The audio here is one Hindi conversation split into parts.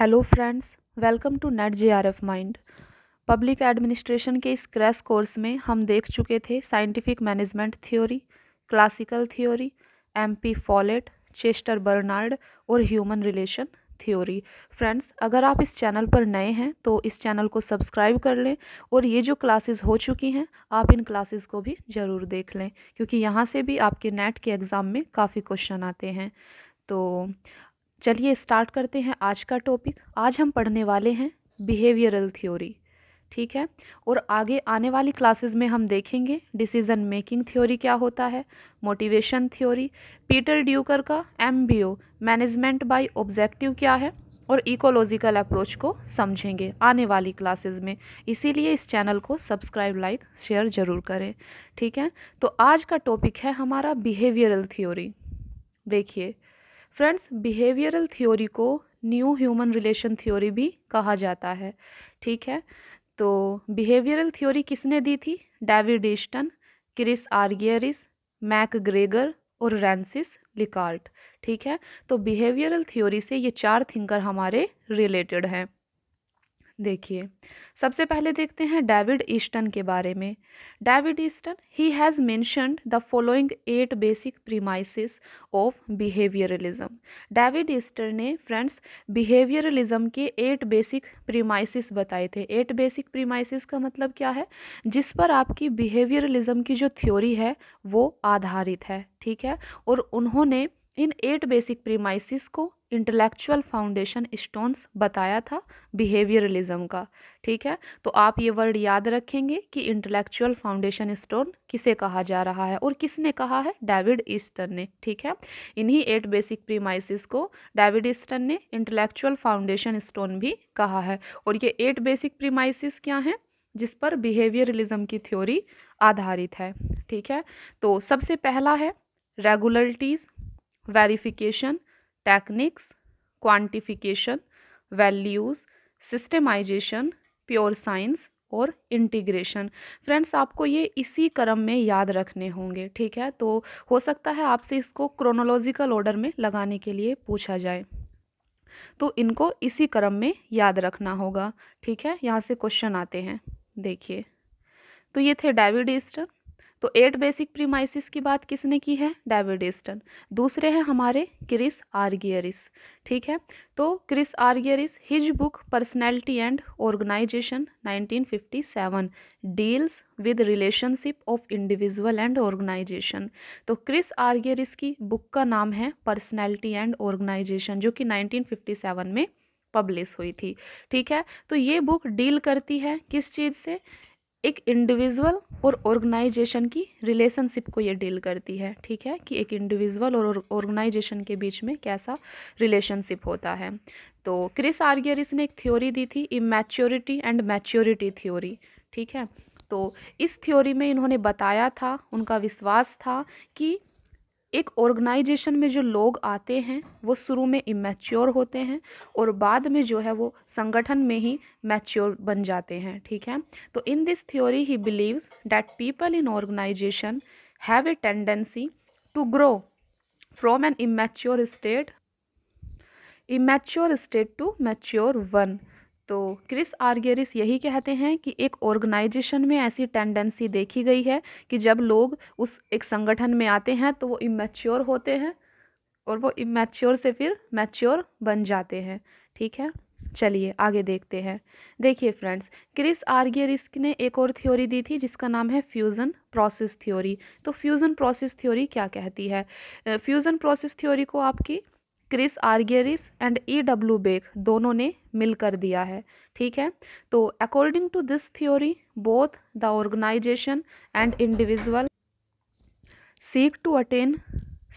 Hello friends welcome to NET J R F mind public administration के इस क्रैश कोर्स में हम देख चुके थे scientific management theory classical theory M P Follett Chester Barnard और ह्यूमन रिलेशन थ्योरी फ्रेंड्स अगर आप इस चैनल पर नए हैं तो इस चैनल को सब्सक्राइब कर लें और ये जो क्लासेस हो चुकी हैं आप इन क्लासेस को भी ज़रूर देख लें क्योंकि यहाँ से भी आपके नेट के एग्ज़ाम में काफ़ी क्वेश्चन आते हैं तो चलिए स्टार्ट करते हैं आज का टॉपिक आज हम पढ़ने वाले हैं बिहेवियरल थ्योरी ठीक है और आगे आने वाली क्लासेस में हम देखेंगे डिसीजन मेकिंग थ्योरी क्या होता है मोटिवेशन थ्योरी पीटर ड्यूकर का एम मैनेजमेंट बाय ऑब्जेक्टिव क्या है और इकोलॉजिकल अप्रोच को समझेंगे आने वाली क्लासेस में इसीलिए इस चैनल को सब्सक्राइब लाइक शेयर ज़रूर करें ठीक है तो आज का टॉपिक है हमारा बिहेवियरल थ्योरी देखिए फ्रेंड्स बिहेवियरल थ्योरी को न्यू ह्यूमन रिलेशन थ्योरी भी कहा जाता है ठीक है तो बिहेवियरल थ्योरी किसने दी थी David Easton Chris Argyris McGregor और रैंसिस लिकार्ट ठीक है तो बिहेवियरल थ्योरी से ये चार थिंकर हमारे रिलेटेड हैं देखिए सबसे पहले देखते हैं डेविड ईस्टन के बारे में David Easton he has mentioned the following eight basic premises of behaviouralism David Easton ने फ्रेंड्स बिहेवियरलिज्म के एट बेसिक प्रीमाइसिस बताए थे एट बेसिक प्रीमाइसिस का मतलब क्या है जिस पर आपकी बिहेवियरलिज्म की जो थ्योरी है वो आधारित है ठीक है और उन्होंने इन एट बेसिक प्रीमाइसिस को इंटेलेक्चुअल फाउंडेशन स्टोन्स बताया था बिहेवियरलिज्म का ठीक है तो आप ये वर्ड याद रखेंगे कि इंटेलेक्चुअल फाउंडेशन स्टोन किसे कहा जा रहा है और किसने कहा है डेविड ईस्टन ने ठीक है इन्हीं एट बेसिक प्रीमाइसिस को डेविड ईस्टन ने इंटेलेक्चुअल फाउंडेशन स्टोन भी कहा है और ये एट बेसिक प्रीमाइसिस क्या हैं जिस पर बिहेवियरलिज्म की थ्योरी आधारित है ठीक है तो सबसे पहला है regularities verification techniques quantification values systemisation pure science और इंटीग्रेशन फ्रेंड्स आपको ये इसी क्रम में याद रखने होंगे ठीक है तो हो सकता है आपसे इसको क्रोनोलॉजिकल ऑर्डर में लगाने के लिए पूछा जाए तो इनको इसी क्रम में याद रखना होगा ठीक है यहाँ से क्वेश्चन आते हैं देखिए तो ये थे डेविड ईस्टर तो एट बेसिक प्रीमाइसिस की बात किसने की है डेविड एस्टन दूसरे हैं हमारे क्रिस आर्गियरिस ठीक है तो Chris Argyris his book personality and organisation 1957 deals with relationship of individual and organisation तो क्रिस आर्गियरिस की बुक का नाम है पर्सनैलिटी एंड ऑर्गेनाइजेशन जो कि नाइनटीन में पब्लिश हुई थी ठीक है तो ये बुक डील करती है किस चीज़ से एक इंडिविजुअल और ऑर्गेनाइजेशन की रिलेशनशिप को ये डील करती है ठीक है कि एक इंडिविजुअल और ऑर्गेनाइजेशन के बीच में कैसा रिलेशनशिप होता है तो क्रिस आर्गियरिस ने एक थ्योरी दी थी इमेच्योरिटी एंड मैच्योरिटी थ्योरी ठीक है तो इस थ्योरी में इन्होंने बताया था उनका विश्वास था कि एक ऑर्गेनाइजेशन में जो लोग आते हैं वो शुरू में इमेच्योर होते हैं और बाद में जो है वो संगठन में ही मैच्योर बन जाते हैं ठीक है तो in this theory he believes that people in organisation have a tendency to grow from an immature state immature state to mature one तो क्रिस आर्गेरिस यही कहते हैं कि एक ऑर्गेनाइजेशन में ऐसी टेंडेंसी देखी गई है कि जब लोग उस एक संगठन में आते हैं तो वो इमेच्योर होते हैं और वो इमेच्योर से फिर मैच्योर बन जाते हैं ठीक है चलिए आगे देखते हैं देखिए फ्रेंड्स क्रिस आर्गेरिस ने एक और थ्योरी दी थी जिसका नाम है फ्यूज़न प्रोसेस थ्योरी तो फ्यूज़न प्रोसेस थ्योरी क्या कहती है फ्यूज़न प्रोसेस थ्योरी को आपकी Chris Argyris and E W Bakke दोनों ने मिलकर दिया है ठीक है तो according to this theory both the organisation and individual seek to attain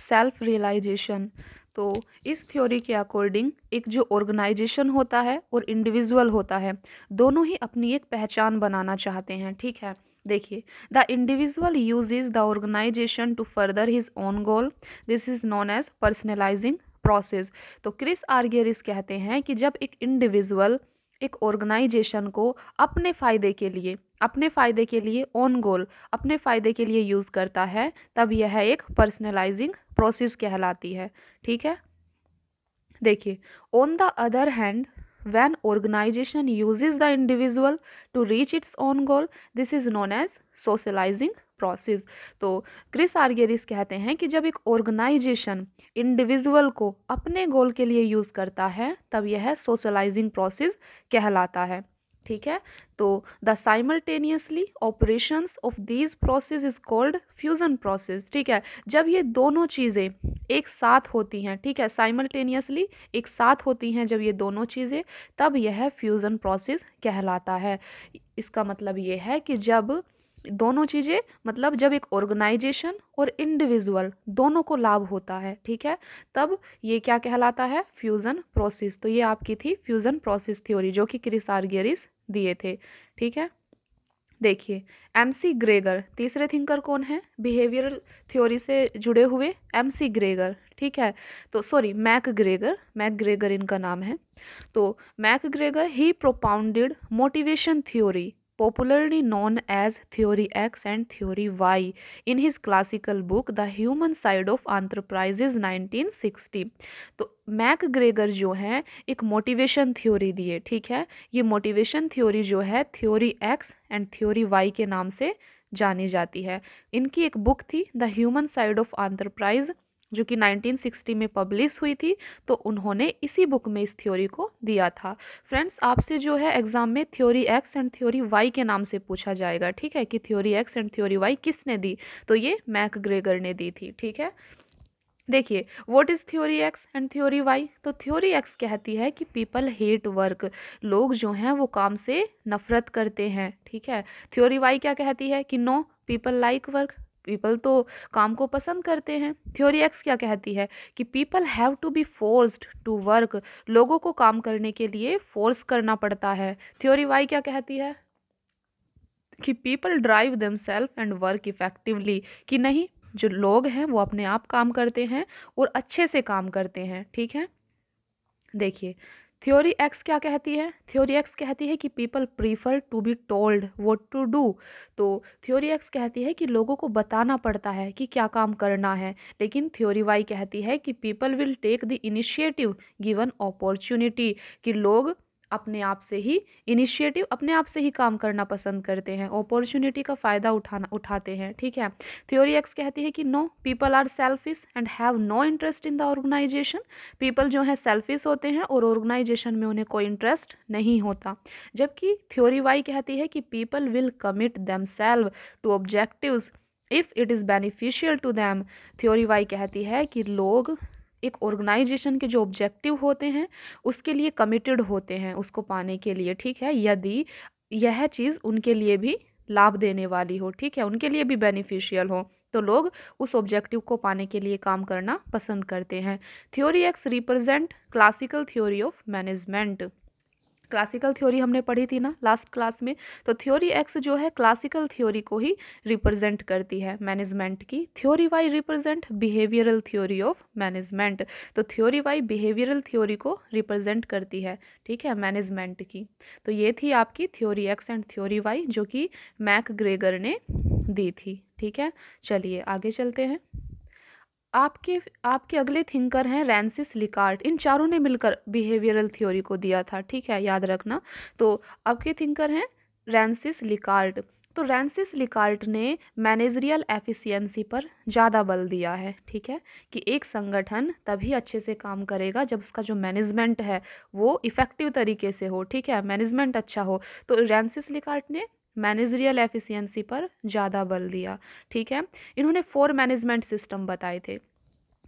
self realisation तो इस थ्योरी के अकॉर्डिंग एक जो ऑर्गेनाइजेशन होता है और इंडिविजुअल होता है दोनों ही अपनी एक पहचान बनाना चाहते हैं ठीक है देखिए the individual use is the organisation to further his own goal this is known as personalising process तो क्रिस आर्गेरिस कहते हैं कि जब एक इंडिविजुअल एक ऑर्गेनाइजेशन को अपने फ़ायदे के लिए अपने फ़ायदे के लिए ऑन गोल अपने फ़ायदे के लिए यूज़ करता है तब यह एक पर्सनलाइजिंग प्रोसेस कहलाती है ठीक है देखिए on the other hand when organization uses the individual to reach its own goal this is known as socializing process तो क्रिस आर्गेरिस कहते हैं कि जब एक ऑर्गेनाइजेशन इंडिविजुअल को अपने गोल के लिए यूज़ करता है तब यह सोशलाइजिंग प्रोसेस कहलाता है ठीक है तो the simultaneously operation of these process is called fusion process ठीक है जब ये दोनों चीज़ें एक साथ होती हैं ठीक है साइमल्टेनियसली एक साथ होती हैं जब ये दोनों चीज़ें तब यह फ्यूज़न प्रोसेस कहलाता है इसका मतलब ये है कि जब दोनों चीज़ें मतलब जब एक ऑर्गेनाइजेशन और इंडिविजुअल दोनों को लाभ होता है ठीक है तब ये क्या कहलाता है फ्यूज़न प्रोसेस तो ये आपकी थी फ्यूज़न प्रोसेस थ्योरी जो कि क्रिसारगियरिस दिए थे ठीक है देखिए एम सी ग्रेगर तीसरे थिंकर कौन है बिहेवियरल थ्योरी से जुड़े हुए एम सी ग्रेगर ठीक है तो sorry McGregor McGregor इनका नाम है तो McGregor he propounded motivation theory popularly known as Theory X and Theory Y, in his classical book The Human Side of Enterprises 1960. तो मैक ग्रेगर जो हैं एक मोटिवेशन थ्योरी दिए ठीक है ये मोटिवेशन थ्योरी जो है theory X and theory Y के नाम से जानी जाती है इनकी एक बुक थी the human side of enterprise जो कि 1960 में पब्लिश हुई थी तो उन्होंने इसी बुक में इस थ्योरी को दिया था फ्रेंड्स आपसे जो है एग्जाम में theory X and theory Y के नाम से पूछा जाएगा ठीक है कि theory X and theory Y किसने दी तो ये मैक ग्रेगर ने दी थी ठीक है देखिए what is theory X and theory Y तो थ्योरी एक्स कहती है कि पीपल हेट वर्क लोग जो हैं वो काम से नफरत करते हैं ठीक है थ्योरी वाई क्या कहती है कि no people like work people तो काम को पसंद करते हैं थ्योरी एक्स क्या कहती है कि people have to be forced to work लोगों को काम करने के लिए फोर्स करना पड़ता है थ्योरी वाई क्या कहती है कि people drive them self and work effectively कि नहीं जो लोग हैं वो अपने आप काम करते हैं और अच्छे से काम करते हैं ठीक है देखिए थ्योरी एक्स क्या कहती है थ्योरी एक्स कहती है कि people prefer to be told what to do तो थ्योरी एक्स कहती है कि लोगों को बताना पड़ता है कि क्या काम करना है लेकिन थ्योरी वाई कहती है कि people will take the initiative given opportunity कि लोग अपने आप से ही इनिशिएटिव अपने आप से ही काम करना पसंद करते हैं अपॉर्चुनिटी का फ़ायदा उठाना उठाते हैं ठीक है थ्योरी एक्स कहती है कि no people are selfish and have no interest in the organisation people जो है सेल्फिश होते हैं और ऑर्गेनाइजेशन में उन्हें कोई इंटरेस्ट नहीं होता जबकि थ्योरी वाई कहती है कि people will commit themselves to objective if it is beneficial to them theory Y कहती है कि लोग एक ऑर्गेनाइजेशन के जो ऑब्जेक्टिव होते हैं उसके लिए कमिटेड होते हैं उसको पाने के लिए ठीक है यदि यह चीज़ उनके लिए भी लाभ देने वाली हो ठीक है उनके लिए भी बेनिफिशियल हो तो लोग उस ऑब्जेक्टिव को पाने के लिए काम करना पसंद करते हैं theory X represent classical theory of management classical theory हमने पढ़ी थी ना लास्ट क्लास में तो थ्योरी एक्स जो है क्लासिकल थ्योरी को ही रिप्रेजेंट करती है मैनेजमेंट की theory Y represent behavioural theory of management तो थ्योरी वाई बिहेवियरल थ्योरी को रिप्रेजेंट करती है ठीक है मैनेजमेंट की तो ये थी आपकी theory X and theory Y जो कि मैक ग्रेगर ने दी थी ठीक है चलिए आगे चलते हैं आपके आपके अगले थिंकर हैं रैंसिस लिकार्ट इन चारों ने मिलकर बिहेवियरल थ्योरी को दिया था ठीक है याद रखना तो आपके थिंकर हैं रैंसिस लिकार्ट तो रैंसिस लिकार्ट ने मैनेजरियल एफिशिएंसी पर ज़्यादा बल दिया है ठीक है कि एक संगठन तभी अच्छे से काम करेगा जब उसका जो मैनेजमेंट है वो इफ़ेक्टिव तरीके से हो ठीक है मैनेजमेंट अच्छा हो तो रैंसिस लिकार्ट ने मैनेजरियल एफिशिएंसी पर ज़्यादा बल दिया ठीक है इन्होंने फोर मैनेजमेंट सिस्टम बताए थे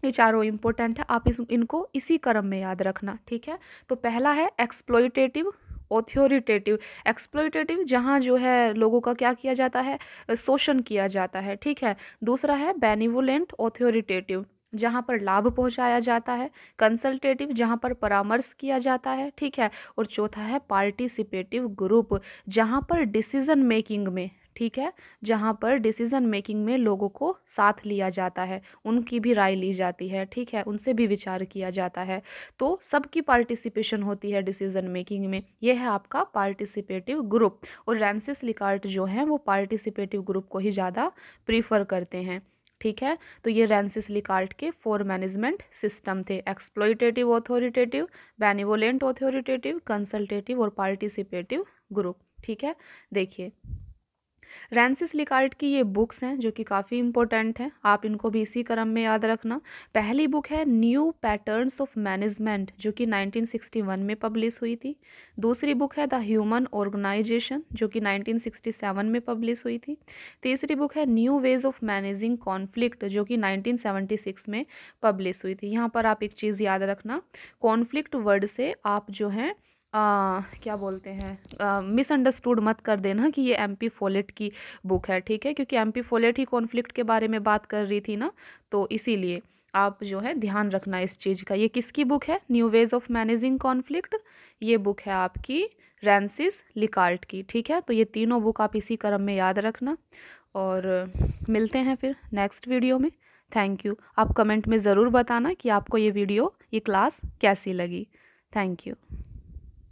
ये चारों इंपॉर्टेंट है आप इस इनको इसी क्रम में याद रखना ठीक है तो पहला है एक्सप्लोइटेटिव ऑथोरिटेटिव एक्सप्लोइटेटिव जहाँ जो है लोगों का क्या किया जाता है शोषण किया जाता है ठीक है दूसरा है बेनिवोलेंट ऑथोरिटेटिव जहाँ पर लाभ पहुँचाया जाता है कंसल्टेटिव जहाँ पर परामर्श किया जाता है ठीक है और चौथा है पार्टिसिपेटिव ग्रुप जहाँ पर डिसीजन मेकिंग में ठीक है जहाँ पर डिसीजन मेकिंग में लोगों को साथ लिया जाता है उनकी भी राय ली जाती है ठीक है उनसे भी विचार किया जाता है तो सबकी पार्टिसिपेशन होती है डिसीजन मेकिंग में यह है आपका पार्टिसिपेटिव ग्रुप और रैंसिस लिकार्ट जो हैं वो पार्टिसिपेटिव ग्रुप को ही ज़्यादा प्रीफर करते हैं ठीक है तो ये रेंसिस लिकार्ट के फोर मैनेजमेंट सिस्टम थे exploitative authoritative benevolent authoritative consultative और पार्टिसिपेटिव ग्रुप ठीक है देखिए फ्रांसिस लिकार्ड की ये बुक्स हैं जो कि काफ़ी इंपॉर्टेंट हैं आप इनको भी इसी क्रम में याद रखना पहली बुक है न्यू पैटर्न्स ऑफ मैनेजमेंट जो कि 1961 में पब्लिश हुई थी दूसरी बुक है द ह्यूमन ऑर्गेनाइजेशन जो कि 1967 में पब्लिश हुई थी तीसरी बुक है new ways of managing conflict जो कि नाइनटीन में पब्लिश हुई थी यहाँ पर आप एक चीज़ याद रखना कॉन्फ्लिक्ट वर्ड से आप जो हैं आ, क्या बोलते हैं मिसअंडरस्टूड मत कर देना कि ये एम पी फोलेट की बुक है ठीक है क्योंकि एम पी फोलेट ही कॉन्फ्लिक्ट के बारे में बात कर रही थी ना तो इसीलिए आप जो है ध्यान रखना इस चीज़ का ये किसकी बुक है new ways of managing conflict ये बुक है आपकी रैंसिस लिकार्ट की ठीक है तो ये तीनों बुक आप इसी क्रम में याद रखना और मिलते हैं फिर नेक्स्ट वीडियो में थैंक यू आप कमेंट में ज़रूर बताना कि आपको ये वीडियो ये क्लास कैसी लगी थैंक यू